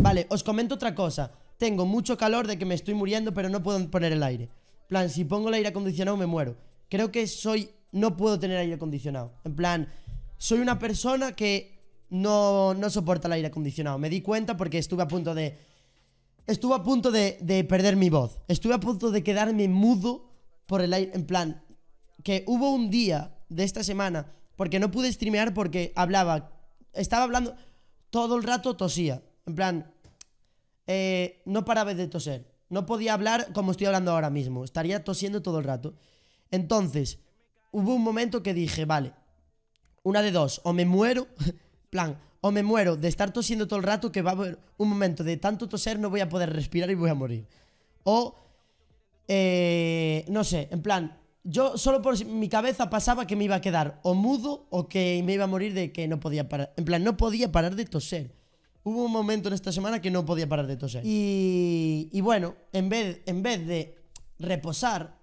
Vale, os comento otra cosa. Tengo mucho calor de que me estoy muriendo, pero no puedo poner el aire. plan, si pongo el aire acondicionado me muero. Creo que soy... No puedo tener aire acondicionado. En plan, soy una persona que no, no soporta el aire acondicionado. Me di cuenta porque estuve a punto de... Estuve a punto de, de perder mi voz. Estuve a punto de quedarme mudo por el aire. En plan, que hubo un día de esta semana porque no pude streamear porque hablaba... Estaba hablando... Todo el rato tosía. En plan, eh, no paraba de toser. No podía hablar como estoy hablando ahora mismo. Estaría tosiendo todo el rato. Entonces, hubo un momento que dije, vale, una de dos, o me muero, plan, o me muero de estar tosiendo todo el rato que va a haber un momento de tanto toser no voy a poder respirar y voy a morir. O, eh, no sé, en plan, yo solo por mi cabeza pasaba que me iba a quedar o mudo o que me iba a morir de que no podía parar. En plan, no podía parar de toser. Hubo un momento en esta semana que no podía parar de toser. Y, bueno, en vez, en vez de reposar,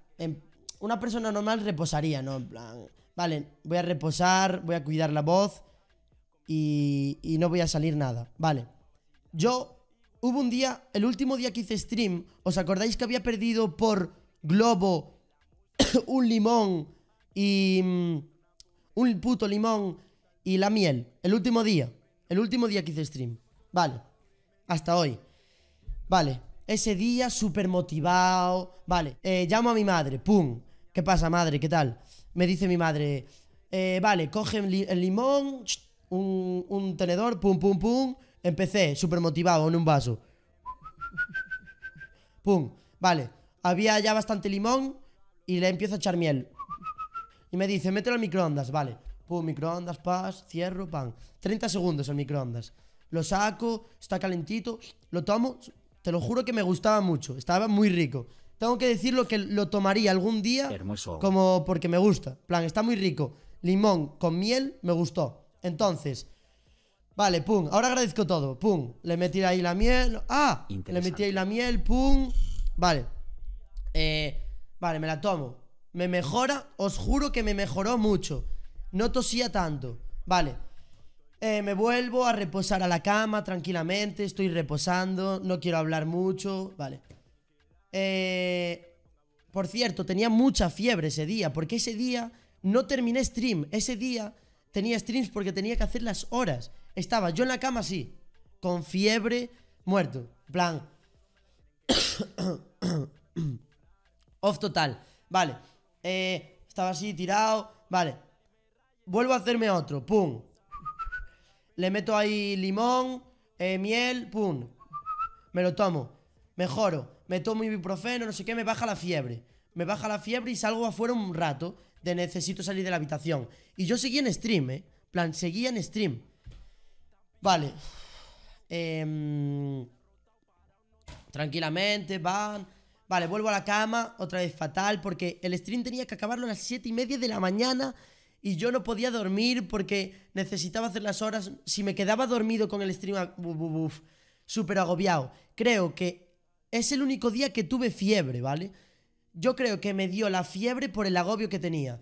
una persona normal reposaría, ¿no? En plan, vale, voy a reposar, voy a cuidar la voz y, no voy a salir nada. Vale. Yo hubo un día, el último día que hice stream, ¿os acordáis que había perdido por globo un limón y... Mm, un puto limón y la miel? El último día, el último día que hice stream. Vale. Hasta hoy. Vale. Ese día súper motivado. Vale. Eh, llamo a mi madre. Pum. ¿Qué pasa, madre? ¿Qué tal? Me dice mi madre. Eh, vale, coge el limón, un, tenedor, pum, pum, pum. Empecé, súper motivado, en un vaso. Pum, vale. Había ya bastante limón y le empiezo a echar miel. Y me dice, mételo al microondas, vale. Pum, microondas, paz, cierro, pan. 30 segundos al microondas lo saco, está calentito, lo tomo, te lo juro que me gustaba mucho, estaba muy rico. Tengo que decirlo que lo tomaría algún día Hermoso. como porque me gusta. plan, está muy rico. Limón con miel me gustó. Entonces, vale, pum, ahora agradezco todo, pum. Le metí ahí la miel. Ah, le metí ahí la miel, pum. Vale. Eh, vale, me la tomo. Me mejora, os juro que me mejoró mucho. No tosía tanto. Vale, eh, me vuelvo a reposar a la cama tranquilamente, estoy reposando, no quiero hablar mucho, vale. Eh, por cierto, tenía mucha fiebre ese día, porque ese día no terminé stream, ese día tenía streams porque tenía que hacer las horas. Estaba yo en la cama así, con fiebre, muerto, plan... Off total, vale. Eh, estaba así tirado, vale. Vuelvo a hacerme otro, pum, le meto ahí limón, eh, miel, pum. Me lo tomo. Mejoro. Me tomo ibuprofeno, no sé qué, me baja la fiebre. Me baja la fiebre y salgo afuera un rato de necesito salir de la habitación. Y yo seguía en stream, ¿eh? plan, seguía en stream. Vale. Em, tranquilamente, van. Vale, vuelvo a la cama, otra vez fatal, porque el stream tenía que acabarlo a las 7 y media de la mañana y yo no podía dormir porque necesitaba hacer las horas. Si me quedaba dormido con el stream, ah, súper agobiado. Creo que es el único día que tuve fiebre, ¿vale? Yo creo que me dio la fiebre por el agobio que tenía.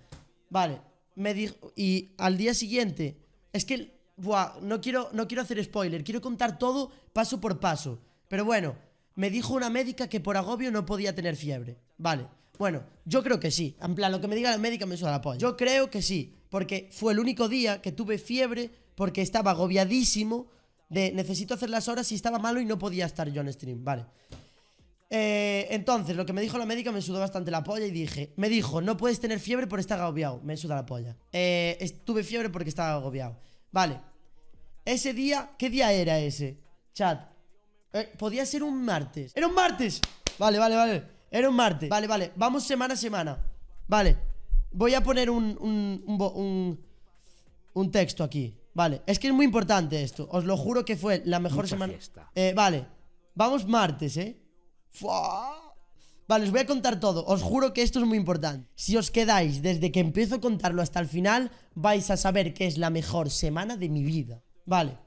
Vale, me dijo. Y al día siguiente. Es que. Buah, no quiero, no quiero hacer spoiler. Quiero contar todo paso por paso. Pero bueno, me dijo una médica que por agobio no podía tener fiebre. Vale. Bueno, yo creo que sí. En plan, lo que me diga la médica me suda la polla. Yo creo que sí, porque fue el único día que tuve fiebre porque estaba agobiadísimo de necesito hacer las horas y estaba malo y no podía estar yo en stream, vale. Eh, entonces, lo que me dijo la médica me sudó bastante la polla y dije, me dijo, no puedes tener fiebre por estar agobiado, me suda la polla. Eh, estuve fiebre porque estaba agobiado. Vale. Ese día, ¿qué día era ese? Chat. Eh, podía ser un martes. Era un martes. Vale, vale, vale. Era un martes. Vale, vale. Vamos semana a semana. Vale. Voy a poner un, un, un, texto aquí. Vale. Es que es muy importante esto. Os lo juro que fue la mejor semana. Eh, vale. Vamos martes, ¿eh? Vale, os voy a contar todo. Os juro que esto es muy importante. Si os quedáis desde que empiezo a contarlo hasta el final, vais a saber que es la mejor semana de mi vida. Vale.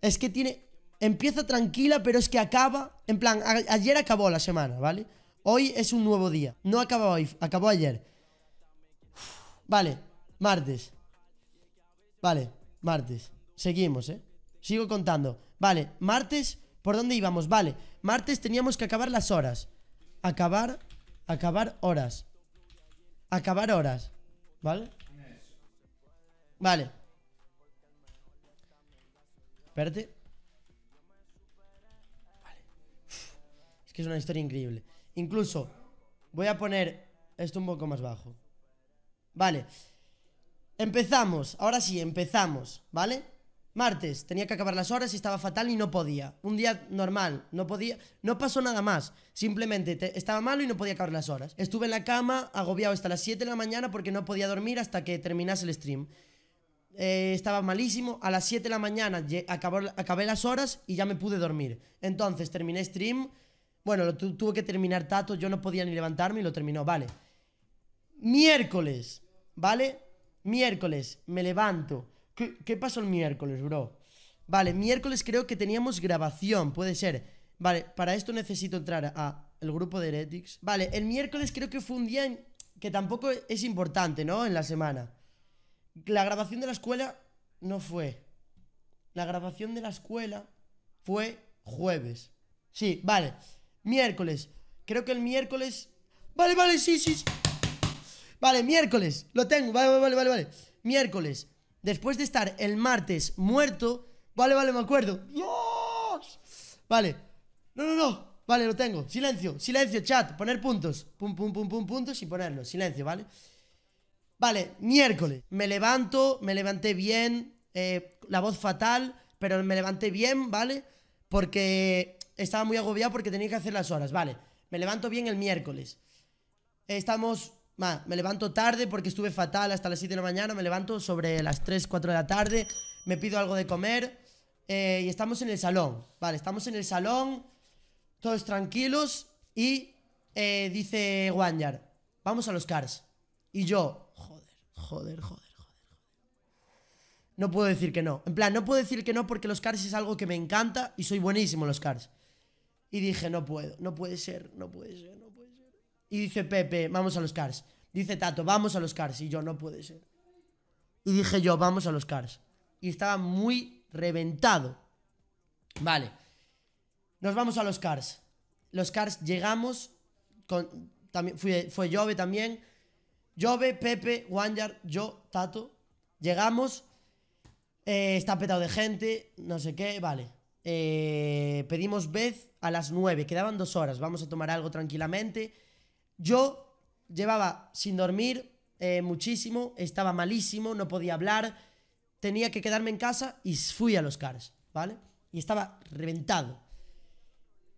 Es que tiene... Empieza tranquila, pero es que acaba... En plan, ayer acabó la semana, ¿vale? Hoy es un nuevo día. No acabó hoy, acabó ayer. vale, martes. Vale, martes. Seguimos, ¿eh? Sigo contando. Vale, martes, ¿por dónde íbamos? Vale, martes teníamos que acabar las horas. Acabar, acabar horas. Acabar horas. ¿Vale? Vale. Espérate. Vale. es que es una historia increíble. Incluso, voy a poner esto un poco más bajo. Vale. Empezamos, ahora sí, empezamos, ¿vale? Martes, tenía que acabar las horas y estaba fatal y no podía. Un día normal, no podía, no pasó nada más. Simplemente estaba malo y no podía acabar las horas. Estuve en la cama, agobiado hasta las 7 de la mañana porque no podía dormir hasta que terminase el stream. Eh, estaba malísimo, a las 7 de la mañana acabé las horas y ya me pude dormir. Entonces terminé stream, bueno, lo tuve que terminar Tato, yo no podía ni levantarme y lo terminó, vale. Miércoles, ¿vale? Miércoles, me levanto. ¿Qué, pasó el miércoles, bro? Vale, miércoles creo que teníamos grabación, puede ser. Vale, para esto necesito entrar a, el grupo de Heretics. Vale, el miércoles creo que fue un día que tampoco es importante, ¿no? En la semana. La grabación de la escuela no fue. La grabación de la escuela fue jueves. Sí, vale. Miércoles. Creo que el miércoles. Vale, vale, sí, sí. Vale, miércoles. Lo tengo. Vale, vale, vale, vale. Miércoles. Después de estar el martes muerto. Vale, vale, me acuerdo. ¡Dios! Vale. No, no, no. Vale, lo tengo. Silencio, silencio, chat. Poner puntos. Pum, pum, pum, pum, puntos y ponerlos, Silencio, ¿vale? Vale, miércoles. Me levanto, me levanté bien. Eh, la voz fatal, pero me levanté bien, ¿vale? Porque estaba muy agobiado porque tenía que hacer las horas, vale. Me levanto bien el miércoles. Estamos... me levanto tarde porque estuve fatal hasta las 7 de la mañana. Me levanto sobre las 3, 4 de la tarde. Me pido algo de comer. Eh, y estamos en el salón. Vale, estamos en el salón. Todos tranquilos. Y eh, dice Wanyar, vamos a los cars. Y yo, joder, joder, joder. No puedo decir que no. En plan, no puedo decir que no porque los cars es algo que me encanta y soy buenísimo los cars. Y dije, no puedo, no puede ser, no puede ser, no puede ser. Y dice Pepe, vamos a los Cars. Dice Tato, vamos a los Cars. Y yo, no puede ser. Y dije yo, vamos a los Cars. Y estaba muy reventado. Vale. Nos vamos a los Cars. Los Cars llegamos. Con, también, fue Jove también. Jove, Pepe, Wanyar, yo, Tato. Llegamos. Eh, está petado de gente, no sé qué, vale. Eh, pedimos vez a las 9, quedaban dos horas, vamos a tomar algo tranquilamente. Yo llevaba sin dormir eh, muchísimo, estaba malísimo, no podía hablar, tenía que quedarme en casa y fui a los cars, ¿vale? Y estaba reventado.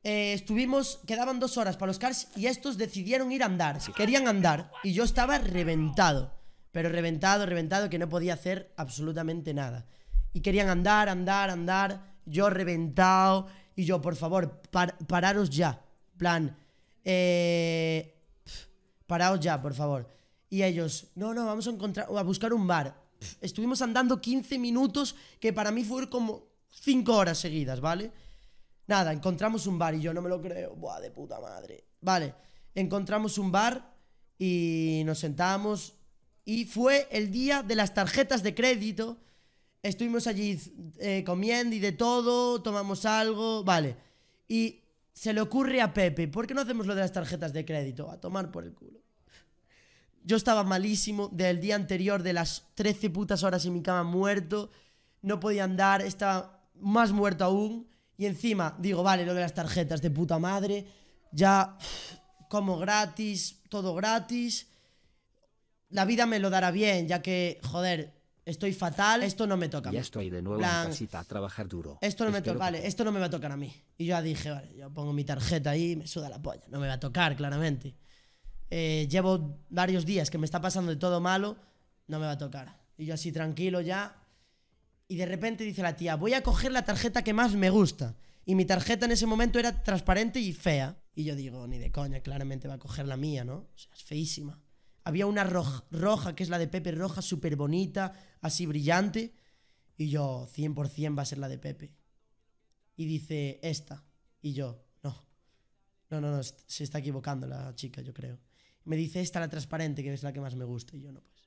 Eh, estuvimos, quedaban dos horas para los cars y estos decidieron ir a andar, querían andar y yo estaba reventado, pero reventado, reventado que no podía hacer absolutamente nada. Y querían andar, andar, andar yo reventado. Y yo, por favor, pararos ya. Plan, eh, paraos ya, por favor. Y ellos, no, no, vamos a, encontrar, a buscar un bar. estuvimos andando 15 minutos, que para mí fueron como 5 horas seguidas, ¿vale? Nada, encontramos un bar y yo no me lo creo. Buah, de puta madre. Vale, encontramos un bar y nos sentamos. Y fue el día de las tarjetas de crédito. Estuvimos allí eh, comiendo y de todo, tomamos algo, vale. Y se le ocurre a Pepe, ¿por qué no hacemos lo de las tarjetas de crédito? A tomar por el culo. Yo estaba malísimo del día anterior, de las 13 putas horas en mi cama muerto. No podía andar, estaba más muerto aún. Y encima digo, vale, lo de las tarjetas de puta madre. Ya como gratis, todo gratis. La vida me lo dará bien, ya que, joder, estoy fatal, esto no me toca. Ya estoy de nuevo en casita a trabajar duro. Esto no me toca, vale, esto no me va a tocar a mí. Y yo dije, vale, yo pongo mi tarjeta ahí y me suda la polla. No me va a tocar, claramente. Eh, llevo varios días que me está pasando de todo malo, no me va a tocar. Y yo así tranquilo ya. Y de repente dice la tía, voy a coger la tarjeta que más me gusta. Y mi tarjeta en ese momento era transparente y fea. Y yo digo, ni de coña, claramente va a coger la mía, ¿no? O sea, es feísima. Había una roja, roja, que es la de Pepe, roja, súper bonita, así brillante. Y yo, 100% va a ser la de Pepe. Y dice, esta. Y yo, no. No, no, no, se está equivocando la chica, yo creo. Me dice, esta la transparente, que es la que más me gusta. Y yo, no pues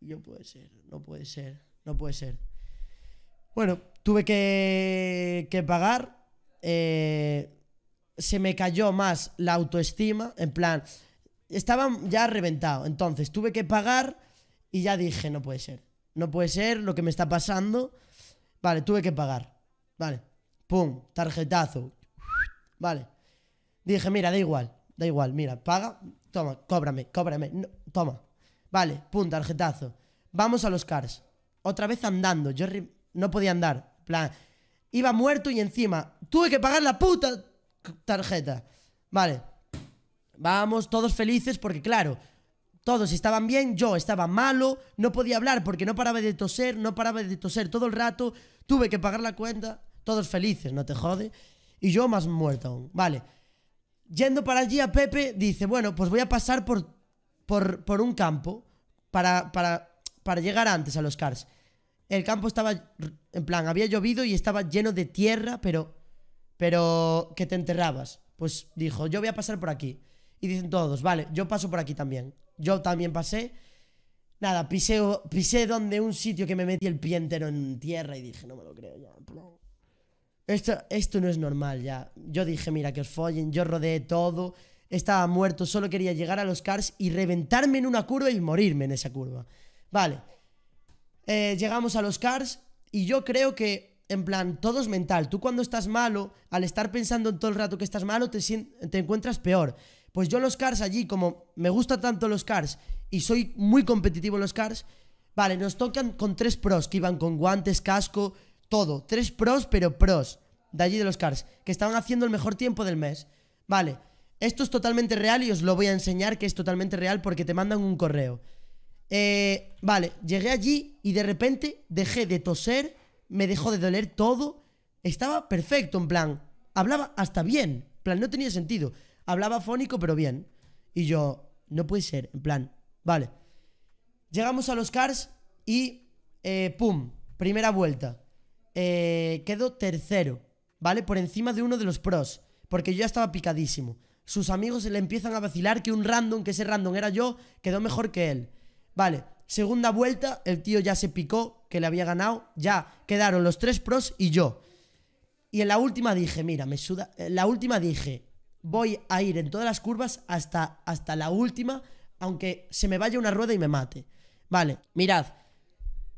Y yo, puede ser, no puede ser, no puede ser. Bueno, tuve que, que pagar. Eh, se me cayó más la autoestima. En plan, estaba ya reventado. Entonces tuve que pagar y ya dije, no puede ser. No puede ser lo que me está pasando. Vale, tuve que pagar. Vale. Pum, tarjetazo. Vale. Dije, mira, da igual. Da igual, mira, paga. Toma, cóbrame, cóbrame. toma. Vale, pum, tarjetazo. Vamos a los cars. Otra vez andando. Yo no podía andar. plan, iba muerto y encima tuve que pagar la puta tarjeta. Vale. Vamos, todos felices porque claro, todos estaban bien, yo estaba malo, no podía hablar porque no paraba de toser, no paraba de toser todo el rato, tuve que pagar la cuenta, todos felices, no te jode, y yo más muerto aún, vale. Yendo para allí a Pepe dice, bueno, pues voy a pasar por, por, un campo para, para, para llegar antes a los cars. El campo estaba, en plan, había llovido y estaba lleno de tierra, pero, pero que te enterrabas. Pues dijo, yo voy a pasar por aquí. Y dicen todos, vale, yo paso por aquí también. Yo también pasé. Nada, pisé donde un sitio que me metí el pie entero en tierra y dije, no me lo creo ya. Esto, esto no es normal ya. Yo dije, mira, que os follen, yo rodeé todo, estaba muerto, solo quería llegar a los cars y reventarme en una curva y morirme en esa curva. Vale. Eh, llegamos a los cars y yo creo que, en plan, todo es mental. Tú cuando estás malo, al estar pensando en todo el rato que estás malo, te, te encuentras peor. Pues yo los cars allí, como me gusta tanto los cars y soy muy competitivo en los cars, vale, nos tocan con tres pros que iban con guantes, casco, todo. Tres pros, pero pros de allí de los cars, que estaban haciendo el mejor tiempo del mes. Vale, esto es totalmente real y os lo voy a enseñar que es totalmente real porque te mandan un correo. Eh, vale, llegué allí y de repente dejé de toser, me dejó de doler todo. Estaba perfecto, en plan, hablaba hasta bien, en plan, no tenía sentido. Hablaba fónico, pero bien. Y yo, no puede ser, en plan, vale. Llegamos a los Cars y, eh, pum, primera vuelta. Quedó eh, quedo tercero, ¿vale? Por encima de uno de los pros, porque yo ya estaba picadísimo. Sus amigos le empiezan a vacilar que un random, que ese random era yo, quedó mejor que él. Vale, segunda vuelta, el tío ya se picó, que le había ganado, ya quedaron los tres pros y yo. Y en la última dije, mira, me suda. la última dije, voy a ir en todas las curvas hasta, hasta la última, aunque se me vaya una rueda y me mate. Vale, mirad.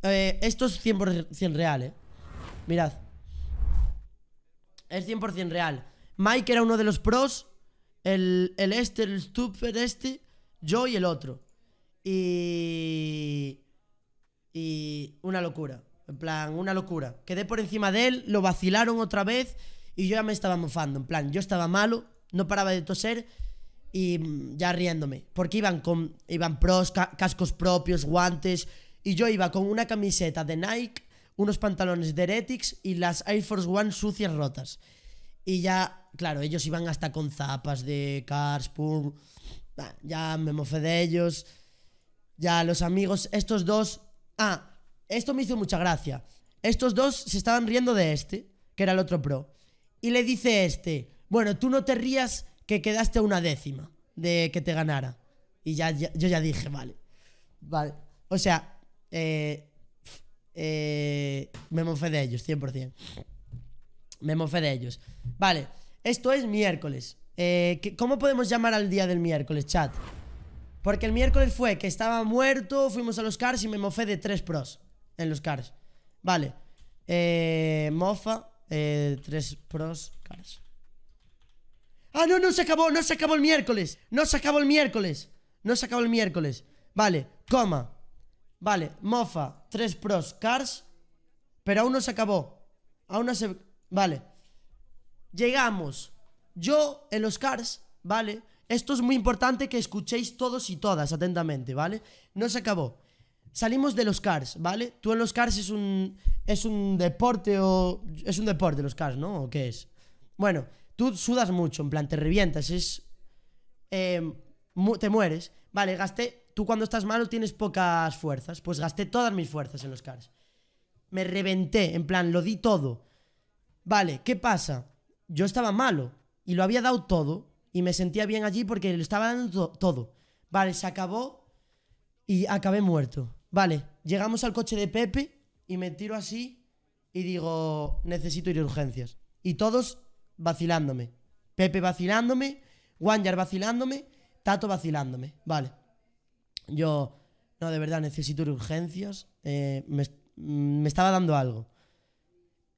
Eh, esto es 100% real, ¿eh? Mirad. Es 100% real. Mike era uno de los pros, el, el este, el stupid este, yo y el otro. Y... Y una locura. En plan, una locura. Quedé por encima de él, lo vacilaron otra vez y yo ya me estaba mofando. En plan, yo estaba malo, no paraba de toser y mm, ya riéndome. Porque iban con iban pros, cascos propios, guantes. Y yo iba con una camiseta de Nike, unos pantalones de Heretics y las Air Force One sucias rotas. Y ya, claro, ellos iban hasta con zapas de Carspur. Ya me mofé de ellos. Ya los amigos, estos dos. Ah, esto me hizo mucha gracia. Estos dos se estaban riendo de este, que era el otro pro. Y le dice este, bueno, tú no te rías que quedaste una décima de que te ganara. Y ya, yo ya dije, vale. Vale. O sea, eh, eh me mofé de ellos, 100%. Me mofé de ellos. Vale, esto es miércoles. Eh, ¿Cómo podemos llamar al día del miércoles, chat? Porque el miércoles fue que estaba muerto, fuimos a los cars y me mofé de tres pros en los cars. Vale. Eh, mofa, eh, tres pros, cars. Ah, no, no se acabó, no se acabó el miércoles. No se acabó el miércoles. No se acabó el miércoles. Vale, coma. Vale, mofa, Tres pros, cars. Pero aún no se acabó. Aún no se. Vale. Llegamos. Yo en los cars, ¿vale? Esto es muy importante que escuchéis todos y todas atentamente, ¿vale? No se acabó. Salimos de los cars, ¿vale? Tú en los cars es un. Es un deporte o. Es un deporte los cars, ¿no? ¿O qué es? Bueno, tú sudas mucho, en plan, te revientas, es... Em, te mueres. Vale, gasté... Tú cuando estás malo tienes pocas fuerzas. Pues gasté todas mis fuerzas en los cars. Me reventé, en plan, lo di todo. Vale, ¿qué pasa? Yo estaba malo y lo había dado todo y me sentía bien allí porque lo estaba dando todo. Vale, se acabó y acabé muerto. Vale, llegamos al coche de Pepe y me tiro así y digo, necesito ir a urgencias. Y todos vacilándome. Pepe vacilándome. Wanyar vacilándome. Tato vacilándome. Vale. Yo, no, de verdad, necesito urgencias. Eh, mm, me, estaba dando algo.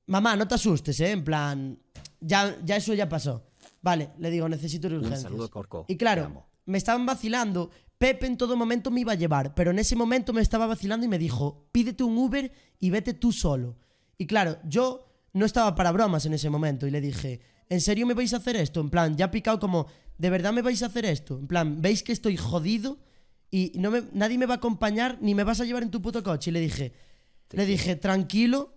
Mamá, no te asustes, ¿eh? En plan, ya, ya eso ya pasó. Vale, le digo, necesito urgencias. Y claro, me estaban vacilando. Pepe en todo momento me iba a llevar, pero en ese momento me estaba vacilando y me dijo, pídete un Uber y vete tú solo. Y claro, yo no estaba para bromas en ese momento y le dije, ¿en serio me vais a hacer esto? En plan, ya picado como, ¿de verdad me vais a hacer esto? En plan, ¿veis que estoy jodido? Y no nadie me va a acompañar ni me vas a llevar en tu puto coche. Y le dije, le dije, tranquilo,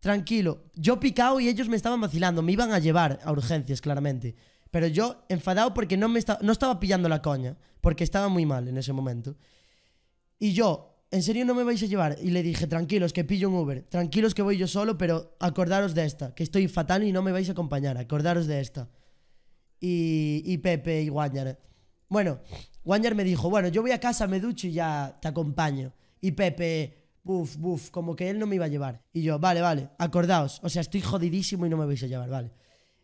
tranquilo. Yo picado y ellos me estaban vacilando, me iban a llevar a urgencias, claramente. Pero yo enfadado porque no, me no estaba pillando la coña, porque estaba muy mal en ese momento. Y yo, ¿en serio no me vais a llevar? Y le dije, tranquilos, que pillo un Uber, tranquilos que voy yo solo, pero acordaros de esta, que estoy fatal y no me vais a acompañar, acordaros de esta. Y, y Pepe y Wanyar Bueno, Wanyar me dijo, bueno, yo voy a casa, me ducho y ya te acompaño. Y Pepe, buf, buf, como que él no me iba a llevar. Y yo, vale, vale, acordaos, o sea, estoy jodidísimo y no me vais a llevar, vale.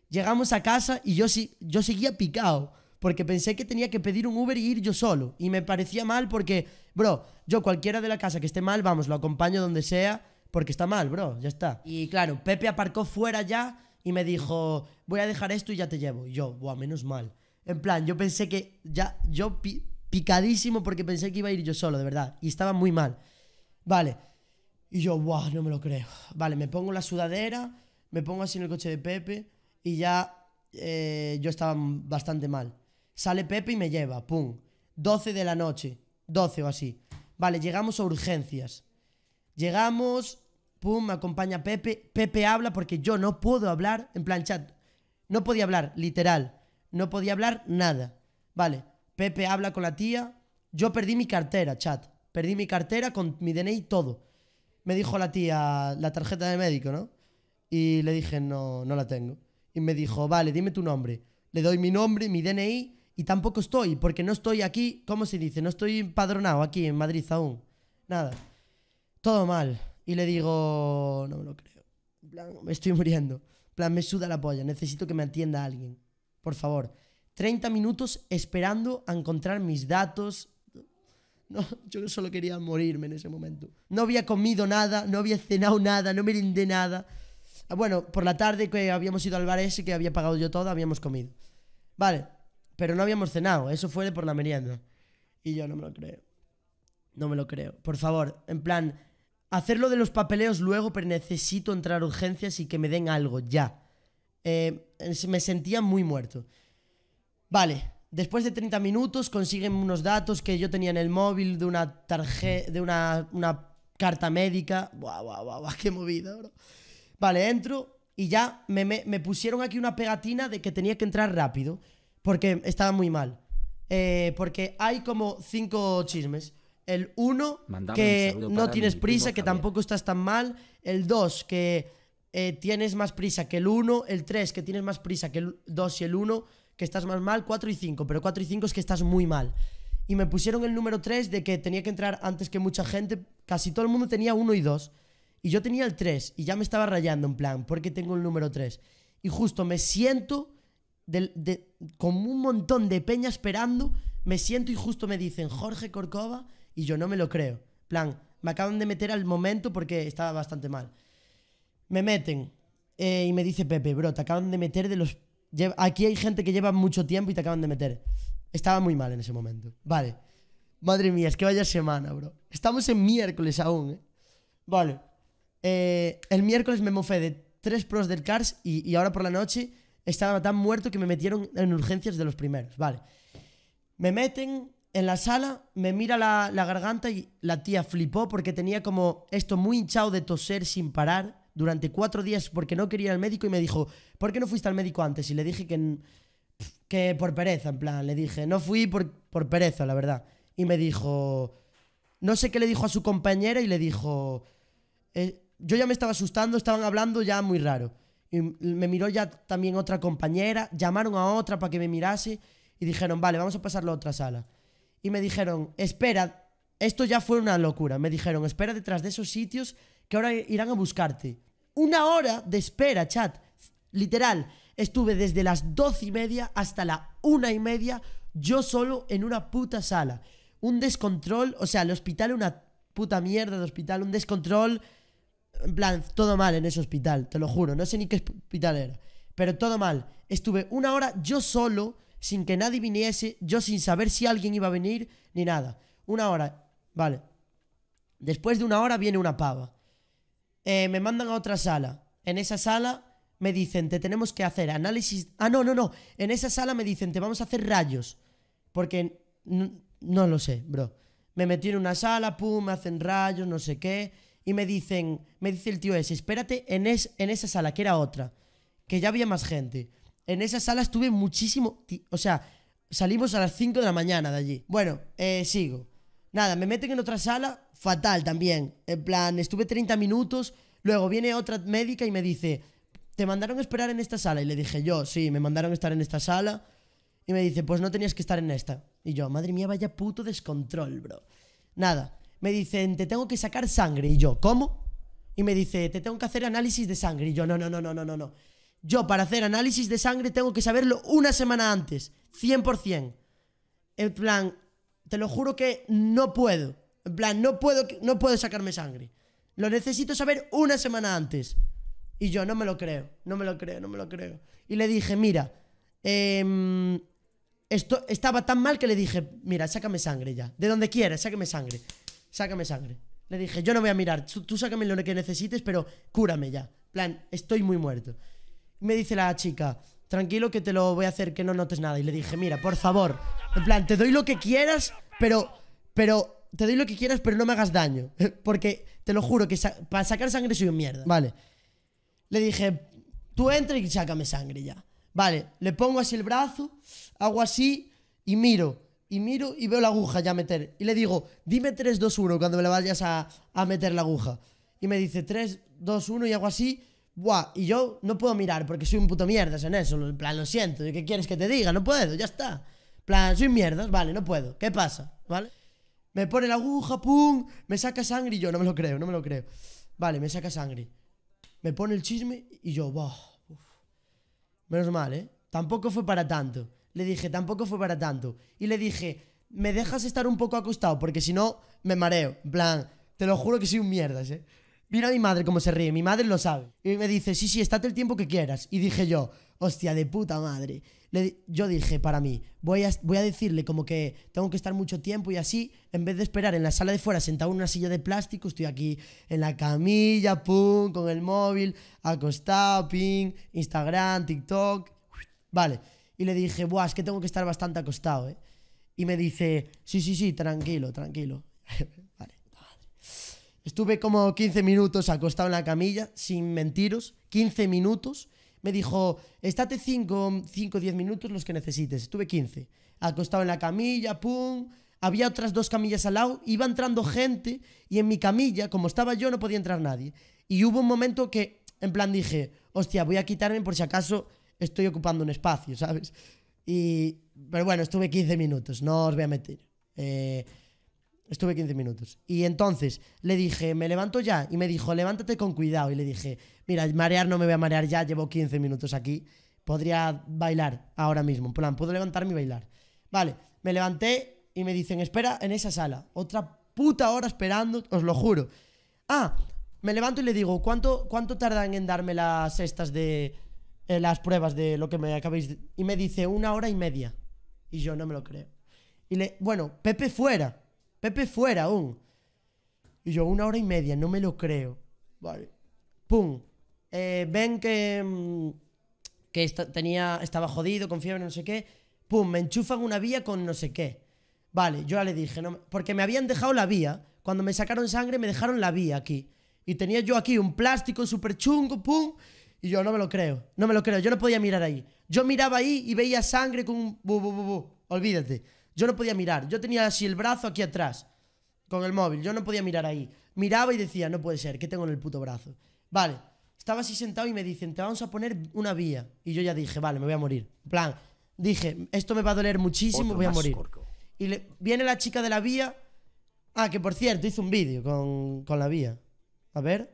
Llegamos a casa y yo, yo seguía picado porque pensé que tenía que pedir un Uber y ir yo solo. Y me parecía mal porque, bro, yo cualquiera de la casa que esté mal, vamos, lo acompaño donde sea, porque está mal, bro, ya está. Y claro, Pepe aparcó fuera ya y me dijo, voy a dejar esto y ya te llevo. Y yo, buah, menos mal. En plan, yo pensé que ya, yo picadísimo porque pensé que iba a ir yo solo, de verdad. Y estaba muy mal. Vale. Y yo, buah, no me lo creo. Vale, me pongo la sudadera, me pongo así en el coche de Pepe y ya eh, yo estaba bastante mal. Sale Pepe y me lleva, pum. 12 de la noche, 12 o así. Vale, llegamos a urgencias. Llegamos, pum, me acompaña Pepe. Pepe habla porque yo no puedo hablar, en plan chat. No podía hablar, literal. No podía hablar nada. Vale, Pepe habla con la tía. Yo perdí mi cartera, chat. Perdí mi cartera con mi DNI todo. Me dijo la tía la tarjeta de médico, ¿no? Y le dije, no, no la tengo. Y me dijo, vale, dime tu nombre. Le doy mi nombre, mi DNI y tampoco estoy, porque no estoy aquí, ¿cómo se dice? No estoy empadronado aquí en Madrid aún. Nada. Todo mal. Y le digo, no lo creo. me estoy muriendo. plan, me suda la polla. Necesito que me atienda alguien. Por favor. 30 minutos esperando a encontrar mis datos. No, yo solo quería morirme en ese momento. No había comido nada, no había cenado nada, no me rindé nada. Ah, bueno, por la tarde que habíamos ido al bar ese que había pagado yo todo, habíamos comido. Vale, pero no habíamos cenado, eso fue de por la merienda. Y yo no me lo creo. No me lo creo. Por favor, en plan, hacerlo de los papeleos luego, pero necesito entrar a urgencias y que me den algo, ya. Eh, me sentía muy muerto. Vale, después de 30 minutos consiguen unos datos que yo tenía en el móvil de una tarjeta, de una, carta médica. Buah, buah, buah, qué movida, bro. Vale, entro y ya me, me pusieron aquí una pegatina de que tenía que entrar rápido porque estaba muy mal. Eh, porque hay como cinco chismes. El uno, que no tienes prisa, que tampoco estás tan mal. El dos, que eh, tienes más prisa que el uno. El tres, que tienes más prisa que el dos y el uno, que estás más mal. Cuatro y cinco, pero cuatro y cinco es que estás muy mal. Y me pusieron el número tres de que tenía que entrar antes que mucha gente. Casi todo el mundo tenía uno y dos. Y yo tenía el 3 y ya me estaba rayando en plan, ¿por qué tengo el número 3? Y justo me siento de, de, un montón de peña esperando, me siento y justo me dicen Jorge Corcova y yo no me lo creo. Plan, me acaban de meter al momento porque estaba bastante mal. Me meten eh, y me dice Pepe, bro, te acaban de meter de los... Aquí hay gente que lleva mucho tiempo y te acaban de meter. Estaba muy mal en ese momento. Vale. Madre mía, es que vaya semana, bro. Estamos en miércoles aún, ¿eh? Vale. Eh, el miércoles me mofé de tres pros del Cars y, y ahora por la noche estaba tan muerto que me metieron en urgencias de los primeros, vale. Me meten en la sala, me mira la, garganta y la tía flipó porque tenía como esto muy hinchado de toser sin parar durante cuatro días porque no quería ir al médico y me dijo, ¿por qué no fuiste al médico antes? Y le dije que, que por pereza, en plan, le dije, no fui por, pereza, la verdad. Y me dijo, no sé qué le dijo a su compañera y le dijo, eh, yo ya me estaba asustando, estaban hablando ya muy raro me miró ya también otra compañera, llamaron a otra para que me mirase y dijeron, vale, vamos a pasar a otra sala. Y me dijeron, espera, esto ya fue una locura. Me dijeron, espera detrás de esos sitios que ahora irán a buscarte. Una hora de espera, chat. Literal, estuve desde las doce y media hasta la una y media yo solo en una puta sala. Un descontrol, o sea, el hospital una puta mierda de hospital, un descontrol en plan, todo mal en ese hospital, te lo juro. No sé ni qué hospital era. Pero todo mal. Estuve una hora yo solo, sin que nadie viniese, yo sin saber si alguien iba a venir, ni nada. Una hora, vale. Después de una hora viene una pava. Eh, me mandan a otra sala. En esa sala me dicen, te tenemos que hacer análisis... Ah, no, no, no. En esa sala me dicen, te vamos a hacer rayos. Porque no, no lo sé, bro. Me metí en una sala, pum, me hacen rayos, no sé qué y me dicen, me dice el tío ese, espérate en, es, en esa sala, que era otra, que ya había más gente. En esa sala estuve muchísimo, o sea, salimos a las 5 de la mañana de allí. Bueno, eh, sigo. Nada, me meten en otra sala, fatal también. En plan, estuve 30 minutos, luego viene otra médica y me dice, ¿te mandaron a esperar en esta sala? Y le dije yo, sí, me mandaron a estar en esta sala. Y me dice, pues no tenías que estar en esta. Y yo, madre mía, vaya puto descontrol, bro. Nada, me dicen, te tengo que sacar sangre. Y yo, ¿cómo? Y me dice, te tengo que hacer análisis de sangre. Y yo, no, no, no, no, no, no, no. Yo para hacer análisis de sangre tengo que saberlo una semana antes, 100%. En plan, te lo juro que no puedo. En plan, no puedo, no puedo sacarme sangre. Lo necesito saber una semana antes. Y yo no me lo creo, no me lo creo, no me lo creo. Y le dije, mira, em, esto estaba tan mal que le dije, mira, sácame sangre ya. De donde quiera, sácame sangre sácame sangre. Le dije, yo no voy a mirar, tú, sácame lo que necesites, pero cúrame ya. plan, estoy muy muerto. Me dice la chica, tranquilo que te lo voy a hacer, que no notes nada. Y le dije, mira, por favor, en plan, te doy lo que quieras, pero, pero, te doy lo que quieras, pero no me hagas daño. Porque te lo juro que para sacar sangre soy un mierda. Vale. Le dije, tú entra y sácame sangre ya. Vale, le pongo así el brazo, hago así y miro y miro y veo la aguja ya meter. Y le digo, dime 3, 2, 1 cuando me la vayas a, meter la aguja. Y me dice 3, 2, 1 y hago así. Buah, y yo no puedo mirar porque soy un puto mierdas en eso. En plan, lo siento. ¿Qué quieres que te diga? No puedo, ya está. plan, soy mierdas, vale, no puedo. ¿Qué pasa? ¿Vale? Me pone la aguja, pum, me saca sangre y yo, no me lo creo, no me lo creo. Vale, me saca sangre. Me pone el chisme y yo, buah Menos mal, ¿eh? Tampoco fue para tanto. Le dije, tampoco fue para tanto. Y le dije, ¿me dejas estar un poco acostado? Porque si no, me mareo. plan, te lo juro que soy un mierda ¿eh? Mira a mi madre cómo se ríe, mi madre lo sabe. Y me dice, sí, sí, estate el tiempo que quieras. Y dije yo, hostia, de puta madre. Le, yo dije, para mí, voy a, voy a decirle como que tengo que estar mucho tiempo y así, en vez de esperar en la sala de fuera sentado en una silla de plástico, estoy aquí en la camilla, pum, con el móvil, acostado, ping, Instagram, TikTok. Vale, y le dije, buah, es que tengo que estar bastante acostado, ¿eh? Y me dice, sí, sí, sí, tranquilo, tranquilo. vale, Estuve como 15 minutos acostado en la camilla, sin mentiros, 15 minutos. Me dijo, estate 5 o 10 minutos los que necesites. Estuve 15. Acostado en la camilla, pum. Había otras dos camillas al lado, iba entrando gente y en mi camilla, como estaba yo, no podía entrar nadie. Y hubo un momento que, en plan, dije, hostia, voy a quitarme por si acaso estoy ocupando un espacio, ¿sabes? Y, pero bueno, estuve 15 minutos, no os voy a meter. Eh, estuve 15 minutos. Y entonces le dije, me levanto ya. Y me dijo, levántate con cuidado. Y le dije, mira, marear no me voy a marear ya, llevo 15 minutos aquí. Podría bailar ahora mismo. En plan, puedo levantarme y bailar. Vale, me levanté y me dicen, espera en esa sala. Otra puta hora esperando, os lo juro. Ah, me levanto y le digo, ¿cuánto, cuánto tardan en darme las cestas de, eh, las pruebas de lo que me acabéis. De... Y me dice una hora y media. Y yo no me lo creo. Y le, bueno, Pepe fuera. Pepe fuera aún. Y yo, una hora y media, no me lo creo. Vale. Pum. Eh, ven que. Mm, que tenía, estaba jodido, con fiebre, no sé qué. Pum, me enchufan una vía con no sé qué. Vale, yo ya le dije, no, porque me habían dejado la vía. Cuando me sacaron sangre, me dejaron la vía aquí. Y tenía yo aquí un plástico súper chungo, pum. Y yo no me lo creo, no me lo creo, yo no podía mirar ahí. Yo miraba ahí y veía sangre con un... Olvídate, yo no podía mirar, yo tenía así el brazo aquí atrás, con el móvil, yo no podía mirar ahí. Miraba y decía, no puede ser, ¿qué tengo en el puto brazo? Vale, estaba así sentado y me dicen, te vamos a poner una vía. Y yo ya dije, vale, me voy a morir. En plan, dije, esto me va a doler muchísimo, y voy a morir. Y viene la chica de la vía. Ah, que por cierto, hizo un vídeo con, con, la vía. A ver.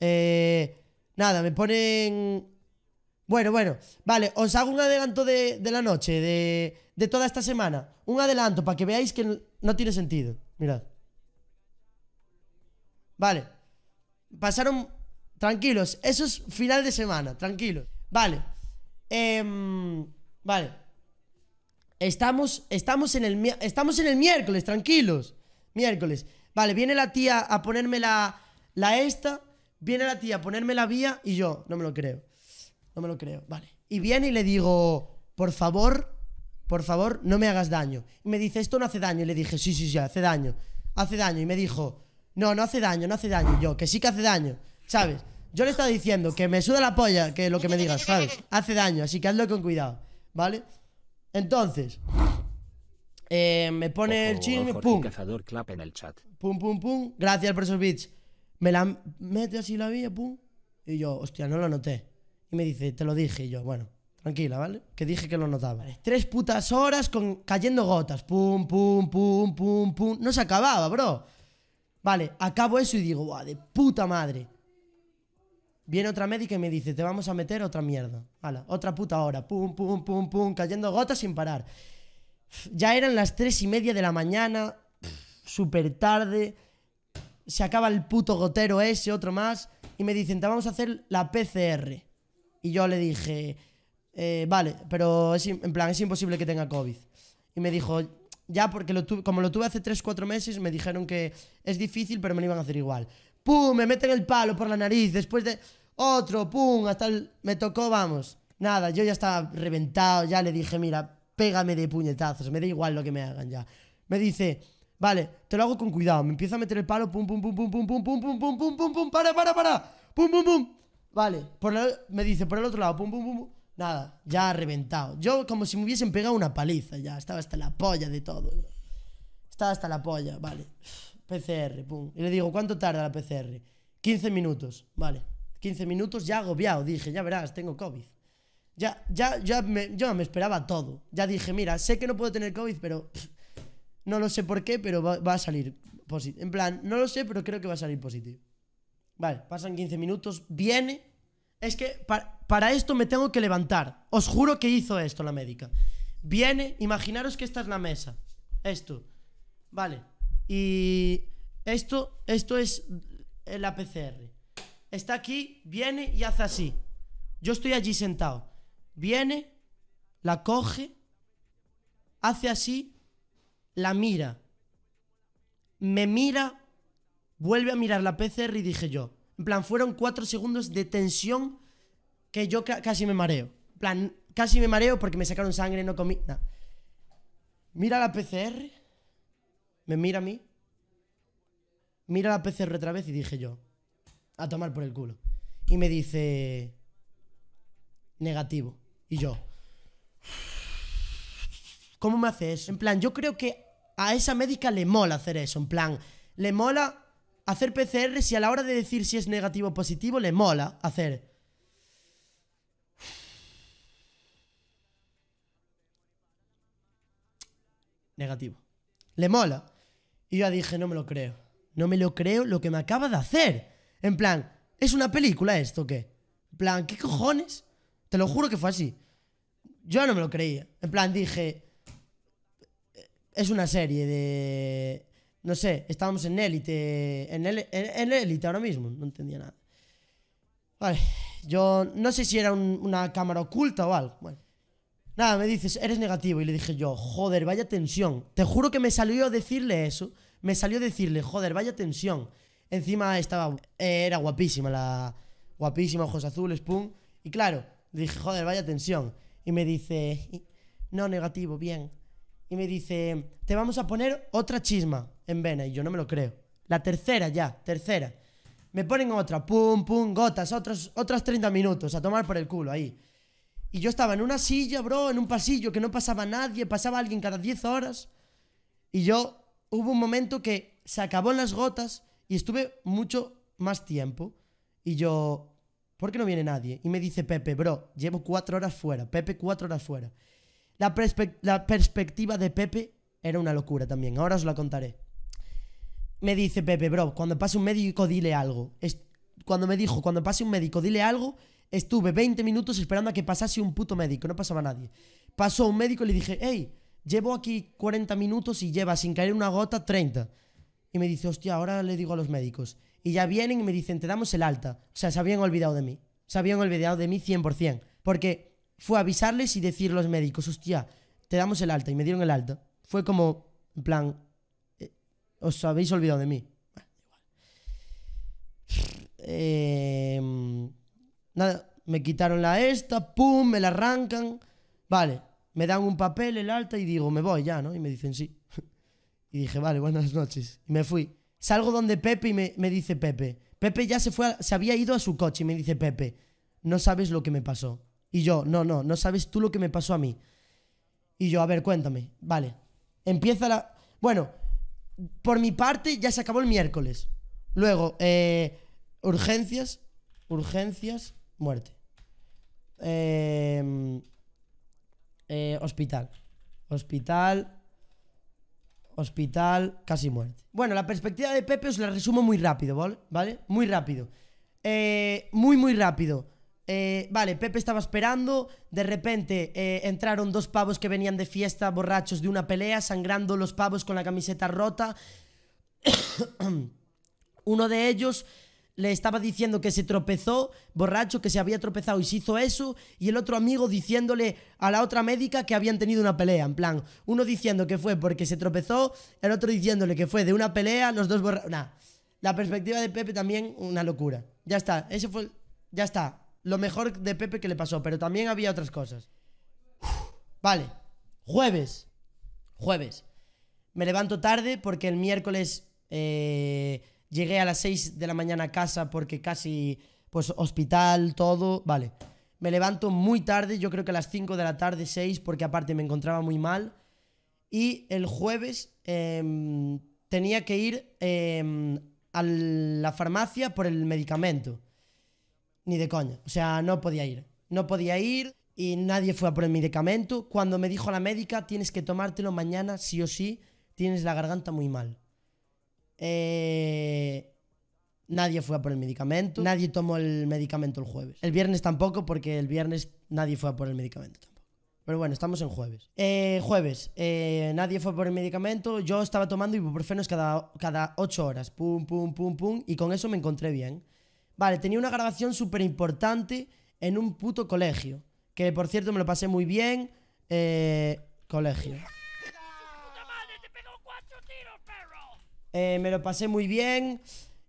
Eh, Nada, me ponen... Bueno, bueno, vale, os hago un adelanto de, la noche, de, de, toda esta semana. Un adelanto para que veáis que no tiene sentido. Mirad. Vale. Pasaron... Tranquilos, eso es final de semana, tranquilos. Vale. Em, vale. Estamos, estamos, en el, estamos en el miércoles, tranquilos. Miércoles. Vale, viene la tía a ponerme la, la esta. Viene la tía a ponerme la vía y yo, no me lo creo. No me lo creo, vale. Y viene y le digo, por favor, por favor, no me hagas daño. Y me dice, esto no hace daño. Y le dije, sí, sí, sí, hace daño. Hace daño. Y me dijo, no, no hace daño, no hace daño. yo, que sí que hace daño, ¿sabes? Yo le estaba diciendo que me suda la polla, que lo que me digas, ¿sabes? Hace daño, así que hazlo con cuidado, ¿vale? Entonces, eh, me pone el chisme, pum. Cazador, clap en el chat. Pum, pum, pum. Gracias por esos me la mete así la vía, pum. Y yo, hostia, no lo noté. Y me dice, te lo dije. Y yo, bueno, tranquila, ¿vale? Que dije que lo notaba. tres putas horas con, cayendo gotas. Pum, pum, pum, pum, pum. No se acababa, bro. Vale, acabo eso y digo, de puta madre. Viene otra médica y me dice, te vamos a meter otra mierda. vale otra puta hora. Pum, pum, pum, pum, cayendo gotas sin parar. Ya eran las tres y media de la mañana, súper tarde se acaba el puto gotero ese, otro más, y me dicen, te vamos a hacer la PCR. Y yo le dije, eh, vale, pero es, en plan, es imposible que tenga COVID. Y me dijo, ya, porque lo tuve, como lo tuve hace 3-4 meses, me dijeron que es difícil, pero me lo iban a hacer igual. ¡Pum! Me meten el palo por la nariz, después de otro, ¡pum! Hasta el, me tocó, vamos. Nada, yo ya estaba reventado, ya le dije, mira, pégame de puñetazos, me da igual lo que me hagan ya. Me dice, Vale, te lo hago con cuidado. Me empiezo a meter el palo. Pum, pum, pum, pum, pum, pum, pum, pum, pum, pum, pum, pum. Para, para, para. Pum, pum, pum. Vale, por me dice por el otro lado. Pum, pum, pum, pum. Nada, ya ha reventado. Yo como si me hubiesen pegado una paliza ya. Estaba hasta la polla de todo, Estaba hasta la polla, vale. PCR, pum. Y le digo, ¿cuánto tarda la PCR? 15 minutos, vale. 15 minutos ya agobiado. Dije, ya verás, tengo COVID. Ya, ya, ya me, yo me esperaba todo. Ya dije, mira, sé que no puedo tener COVID, pero... No lo sé por qué, pero va, a salir positivo. En plan, no lo sé, pero creo que va a salir positivo. Vale, pasan 15 minutos, viene. Es que para, para esto me tengo que levantar. Os juro que hizo esto la médica. Viene, imaginaros que esta es la mesa. Esto. Vale. Y esto, esto es la PCR. Está aquí, viene y hace así. Yo estoy allí sentado. Viene, la coge, hace así la mira, me mira, vuelve a mirar la PCR y dije yo. En plan, fueron cuatro segundos de tensión que yo casi me mareo. En plan, casi me mareo porque me sacaron sangre, no comí. Mira la PCR, me mira a mí, mira la PCR otra vez y dije yo, a tomar por el culo. Y me dice, negativo. Y yo, ¿cómo me hace eso? En plan, yo creo que a esa médica le mola hacer eso, en plan, le mola hacer PCR si a la hora de decir si es negativo o positivo le mola hacer. Negativo. Le mola. Y yo dije, no me lo creo. No me lo creo lo que me acaba de hacer. En plan, ¿es una película esto o qué? En plan, ¿qué cojones? Te lo juro que fue así. Yo no me lo creía. En plan, dije, es una serie de... No sé, estábamos en élite, en élite ahora mismo, no entendía nada. Vale, yo no sé si era una cámara oculta o algo. Bueno. Nada, me dices, eres negativo. Y le dije yo, joder, vaya tensión. Te juro que me salió decirle eso. Me salió decirle, joder, vaya tensión. Encima estaba, eh, era guapísima la... Guapísima, ojos azules, pum. Y claro, dije, joder, vaya tensión. Y me dice, no, negativo, bien y me dice, te vamos a poner otra chisma en vena. Y yo no me lo creo. La tercera ya, tercera. Me ponen otra, pum, pum, gotas, otros, otras 30 minutos a tomar por el culo ahí. Y yo estaba en una silla, bro, en un pasillo que no pasaba nadie, pasaba alguien cada 10 horas. Y yo hubo un momento que se acabó en las gotas y estuve mucho más tiempo. Y yo, ¿por qué no viene nadie? Y me dice Pepe, bro, llevo 4 horas fuera, Pepe 4 horas fuera. La, perspectiva de Pepe era una locura también. Ahora os la contaré. Me dice Pepe, bro, cuando pase un médico dile algo. Es cuando me dijo, cuando pase un médico dile algo, estuve 20 minutos esperando a que pasase un puto médico. No pasaba nadie. Pasó un médico y le dije, hey, llevo aquí 40 minutos y lleva sin caer una gota 30. Y me dice, hostia, ahora le digo a los médicos. Y ya vienen y me dicen, te damos el alta. O sea, se habían olvidado de mí. Se habían olvidado de mí 100%. Porque fue avisarles y decir los médicos, hostia, te damos el alta. Y me dieron el alta. Fue como, en plan, eh, os habéis olvidado de mí. Em, nada, me quitaron la esta, pum, me la arrancan. Vale, me dan un papel, el alta, y digo, me voy ya, ¿no? Y me dicen sí. y dije, vale, buenas noches. Y me fui. Salgo donde Pepe y me, me dice Pepe. Pepe ya se, fue se había ido a su coche y me dice Pepe, no sabes lo que me pasó. Y yo, no, no, no sabes tú lo que me pasó a mí. Y yo, a ver, cuéntame. Vale. Empieza la... Bueno, por mi parte ya se acabó el miércoles. Luego, eh, urgencias, urgencias, muerte. Eh, eh hospital. Hospital. Hospital, casi muerte. Bueno, la perspectiva de Pepe os la resumo muy rápido, ¿vale? ¿Vale? Muy rápido. Eh, muy, muy rápido. Eh, vale, Pepe estaba esperando, de repente eh, entraron dos pavos que venían de fiesta borrachos de una pelea, sangrando los pavos con la camiseta rota. Uno de ellos le estaba diciendo que se tropezó, borracho, que se había tropezado y se hizo eso, y el otro amigo diciéndole a la otra médica que habían tenido una pelea, en plan, uno diciendo que fue porque se tropezó, el otro diciéndole que fue de una pelea, los dos borrachos... Nah, la perspectiva de Pepe también una locura. Ya está, eso fue... Ya está, lo mejor de Pepe que le pasó, pero también había otras cosas. Vale, jueves. Jueves. Me levanto tarde porque el miércoles eh, llegué a las 6 de la mañana a casa porque casi, pues, hospital, todo. Vale. Me levanto muy tarde, yo creo que a las 5 de la tarde, 6, porque aparte me encontraba muy mal. Y el jueves em, tenía que ir em, a la farmacia por el medicamento ni de coña. O sea, no podía ir. No podía ir y nadie fue a por el medicamento. Cuando me dijo la médica, tienes que tomártelo mañana, sí o sí, tienes la garganta muy mal. Eh... Nadie fue a por el medicamento. Nadie tomó el medicamento el jueves. El viernes tampoco, porque el viernes nadie fue a por el medicamento tampoco. Pero bueno, estamos en jueves. Eh, jueves, eh, nadie fue a por el medicamento. Yo estaba tomando ibuprofenos cada, cada 8 horas. Pum, pum, pum, pum. Y con eso me encontré bien. Vale, tenía una grabación súper importante en un puto colegio. Que por cierto me lo pasé muy bien. Eh, colegio. Eh, me lo pasé muy bien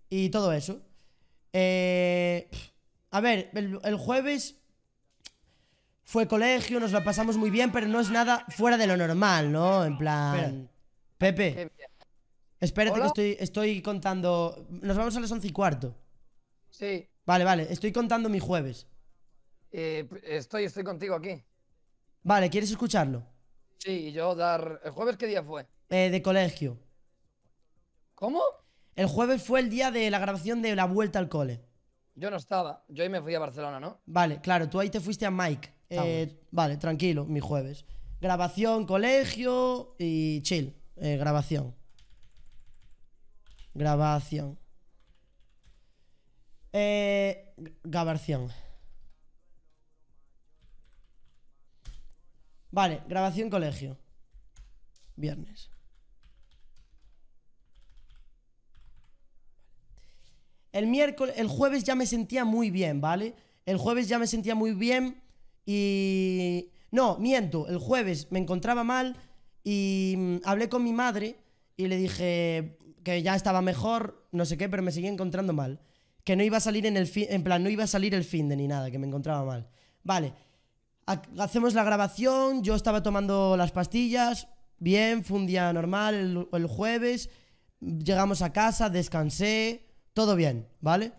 y todo eso. Eh, a ver, el, jueves fue colegio, nos lo pasamos muy bien, pero no es nada fuera de lo normal, ¿no? En plan... Pepe, espérate que estoy, estoy contando... Nos vamos a las once y cuarto. Sí. Vale, vale, estoy contando mi jueves. Eh, estoy, estoy contigo aquí. Vale, ¿quieres escucharlo? Sí, yo dar... ¿El jueves qué día fue? Eh, de colegio. ¿Cómo? El jueves fue el día de la grabación de la vuelta al cole. Yo no estaba, yo ahí me fui a Barcelona, ¿no? Vale, claro, tú ahí te fuiste a Mike. Eh, vale, tranquilo, mi jueves. Grabación, colegio y chill. grabación. Grabación. Eh, grabación. Vale, grabación colegio. Viernes. El miércoles, el jueves ya me sentía muy bien, ¿vale? El jueves ya me sentía muy bien y... No, miento, el jueves me encontraba mal y mm, hablé con mi madre y le dije que ya estaba mejor, no sé qué, pero me seguía encontrando mal que no iba a salir en el fin, en plan, no iba a salir el fin de ni nada, que me encontraba mal. Vale, hacemos la grabación, yo estaba tomando las pastillas, bien, fue un día normal, el, jueves, llegamos a casa, descansé, todo bien, ¿vale?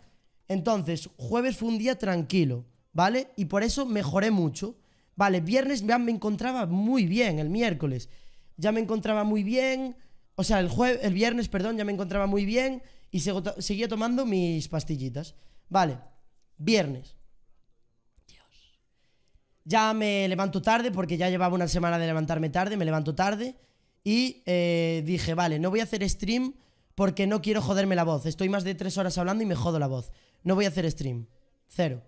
Entonces, jueves fue un día tranquilo, ¿vale? Y por eso mejoré mucho. Vale, viernes ya me encontraba muy bien, el miércoles. Ya me encontraba muy bien. O sea, el, jue el viernes, perdón, ya me encontraba muy bien. Y seguía tomando mis pastillitas. Vale, viernes. Ya me levanto tarde porque ya llevaba una semana de levantarme tarde, me levanto tarde. Y eh, dije, vale, no voy a hacer stream porque no quiero joderme la voz. Estoy más de tres horas hablando y me jodo la voz. No voy a hacer stream. Cero.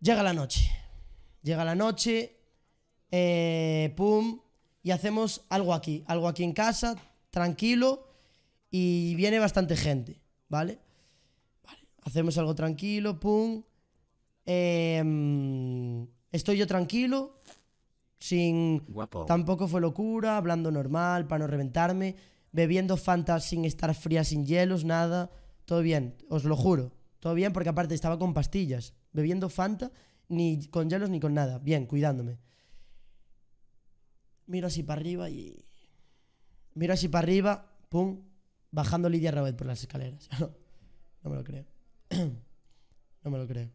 Llega la noche. Llega la noche. Eh, pum. Y hacemos algo aquí. Algo aquí en casa. Tranquilo y viene bastante gente, ¿vale? Vale, hacemos algo tranquilo, pum. Em, estoy yo tranquilo, sin... Guapo. Tampoco fue locura, hablando normal, para no reventarme, bebiendo Fanta sin estar fría, sin hielos, nada. Todo bien, os lo juro. Todo bien porque aparte estaba con pastillas, bebiendo Fanta, ni con hielos ni con nada. Bien, cuidándome. Miro así para arriba y... Miro así para arriba, pum, bajando Lidia Raúl por las escaleras. no me lo creo. no me lo creo.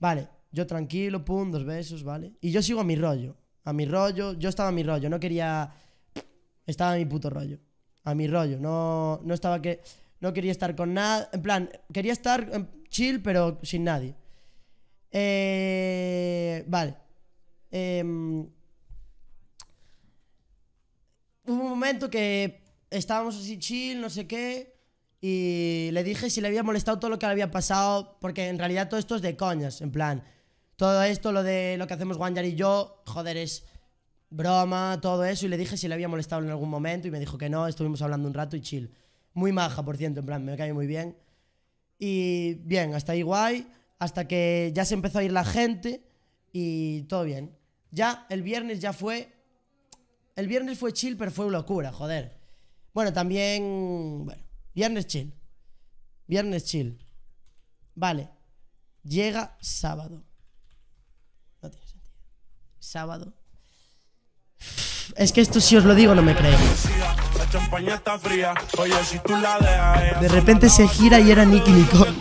Vale, yo tranquilo, pum, dos besos, ¿vale? Y yo sigo a mi rollo. A mi rollo, yo estaba a mi rollo, no quería. Estaba a mi puto rollo. A mi rollo, no, no estaba que. No quería estar con nada. En plan, quería estar chill, pero sin nadie. Eh, vale. Em, hubo un momento que estábamos así chill, no sé qué. Y le dije si le había molestado todo lo que le había pasado. Porque en realidad todo esto es de coñas, en plan. Todo esto, lo de lo que hacemos Wanyar y yo, joder, es broma, todo eso. Y le dije si le había molestado en algún momento. Y me dijo que no, estuvimos hablando un rato y chill. Muy maja, por cierto, en plan, me cae muy bien. Y bien, hasta ahí guay. Hasta que ya se empezó a ir la gente. Y todo bien. Ya el viernes ya fue. El viernes fue chill, pero fue locura, joder. Bueno, también. Bueno, viernes chill. Viernes chill. Vale. Llega sábado. No tiene sentido. Sábado. Es que esto, si os lo digo, no me creéis. De repente se gira y era Nicky Nicole.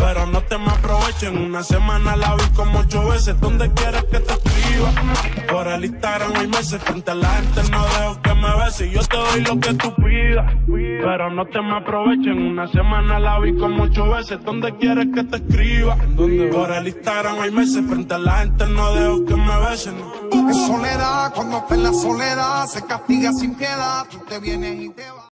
Pero no te me aprovechen. Una semana la vi como ocho veces. donde quieres que te escriba? Por el Instagram hay meses. Frente a la gente no dejo que me beses. Yo te doy lo que tú pidas. Pero no te me aprovechen. Una semana la vi como ocho veces. donde quieres que te escriba? Por el Instagram hay meses. Frente a la gente no dejo que me besen. Es soledad, cuando la soledad, se castiga sin piedad. Tú te vienes y te vas.